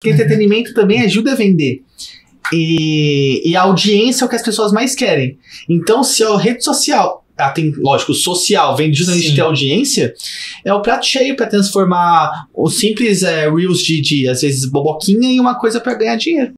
Porque entretenimento também ajuda a vender. E, e, a audiência é o que as pessoas mais querem. Então, se a rede social, ela ah, tem, lógico, social, vem justamente Sim. ter audiência, é o prato cheio para transformar o simples é, Reels de, de, às vezes, boboquinha em uma coisa para ganhar dinheiro.